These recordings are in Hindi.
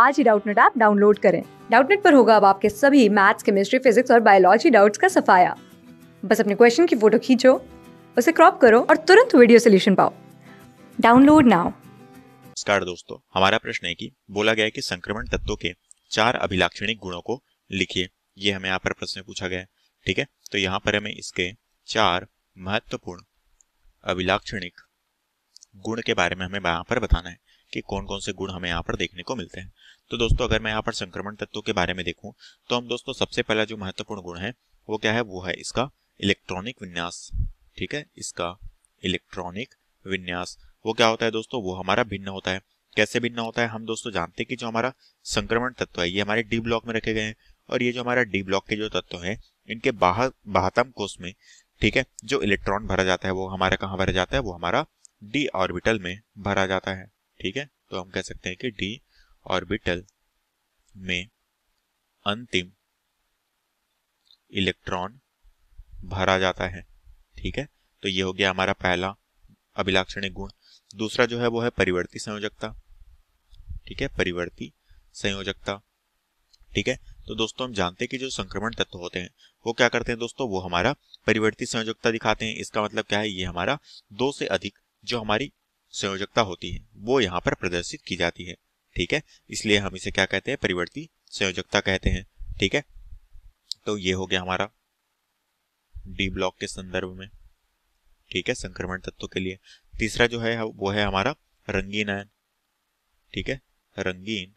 आज ही डाउटनेट ऐप डाउनलोड करें डाउटनेट पर होगा अब आपके सभी मैथ्स केमिस्ट्री फिजिक्स और बायोलॉजी डाउट्स का सफाया बस अपने क्वेश्चन की फोटो खींचो उसे क्रॉप करो और तुरंत वीडियो सोल्यूशन पाओ डाउनलोड नाउ नमस्कार दोस्तों हमारा प्रश्न है कि बोला गया है कि संक्रमण तत्वों के चार अभिलाक्षणिक गुणों को लिखिए ये हमें यहाँ पर प्रश्न पूछा गया है ठीक है तो यहाँ पर हमें इसके चार महत्वपूर्ण अभिलाक्षणिक गुण के बारे में हमें यहाँ पर बताना है कि कौन कौन से गुण हमें यहाँ पर देखने को मिलते हैं तो दोस्तों अगर मैं यहाँ पर संक्रमण तत्वों के बारे में देखूँ तो हम दोस्तों सबसे पहला जो महत्वपूर्ण गुण है वो क्या है वो है इसका इलेक्ट्रॉनिक विन्यास ठीक है इसका इलेक्ट्रॉनिक विन्यास वो क्या होता है दोस्तों वो हमारा भिन्न होता है कैसे भिन्न होता है हम दोस्तों जानते हैं कि जो हमारा संक्रमण तत्व है ये हमारे डी ब्लॉक में रखे गए हैं और ये जो हमारा डी ब्लॉक के जो तत्व हैं इनके बाहर बाहतम कोष में ठीक है जो इलेक्ट्रॉन भरा जाता है वो हमारे कहाँ भरा जाता है वो हमारा डी ऑर्बिटल में भरा जाता है ठीक है तो हम कह सकते हैं कि डी ऑर्बिटल में अंतिम इलेक्ट्रॉन भरा जाता है ठीक है तो ये हो गया हमारा पहला अभिलाक्षणिक गुण दूसरा जो है वो है परिवर्ती संयोजकता ठीक है परिवर्ती संयोजकता ठीक है तो दोस्तों हम जानते हैं कि जो संक्रमण तत्व होते हैं वो क्या करते हैं दोस्तों वो हमारा परिवर्ती संयोजकता दिखाते हैं इसका मतलब क्या है ये हमारा दो से अधिक जो हमारी संयोजकता होती है वो यहाँ पर प्रदर्शित की जाती है ठीक है इसलिए हम इसे क्या कहते हैं परिवर्ती संयोजकता कहते हैं ठीक है तो ये हो गया हमारा डी ब्लॉक के संदर्भ में ठीक है संक्रमण तत्व के लिए तीसरा जो है वो है हमारा रंगीन आयन ठीक है रंगीन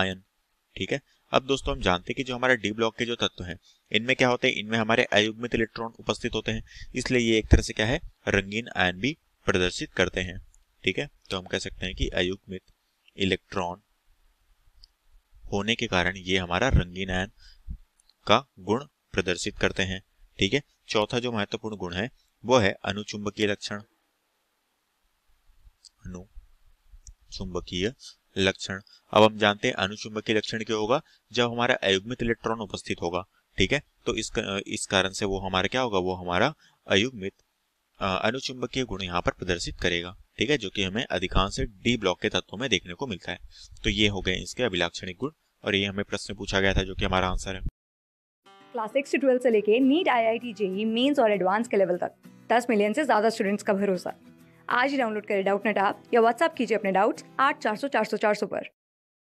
आयन ठीक है अब दोस्तों हम जानते हैं कि जो हमारे डी ब्लॉक के जो तत्व हैं इनमें क्या होते हैं इनमें हमारे अयुग्मित इलेक्ट्रॉन उपस्थित होते हैं इसलिए ये एक तरह से क्या है रंगीन आयन भी प्रदर्शित करते हैं ठीक है तो हम कह सकते हैं कि अयुग्मित इलेक्ट्रॉन होने के कारण ये हमारा रंगीन आयन का गुण प्रदर्शित करते हैं ठीक है चौथा जो महत्वपूर्ण गुण है वो है अनुचुंबकीय लक्षण अनुचुंबकीय लक्षण अब हम जानते हैं अनुचुंबकीय लक्षण क्या होगा जब हमारा अयुग्मित इलेक्ट्रॉन उपस्थित होगा ठीक है तो इस इस कारण से वो हमारा क्या होगा वो हमारा अयुग्मित अनुचुंबकीय गुण यहाँ पर प्रदर्शित करेगा ठीक है जो कि हमें अधिकांश डी ब्लॉक के तत्वों में देखने को मिलता है तो ये हो गए इसके अभिलाक्षणिक गुण और ये हमें प्रश्न पूछा गया था जो कि हमारा आंसर है क्लास सिक्स से ट्वेल्थ से लेके NEET I I T JEE mains और एडवांस के लेवल तक दस मिलियन से ज्यादा स्टूडेंट्स का भरोसा आज ही डाउनलोड करें डाउट नेट आप या व्हाट्सअप कीजिए अपने डाउट्स आठ चार सौ चार सौ चार सौ पर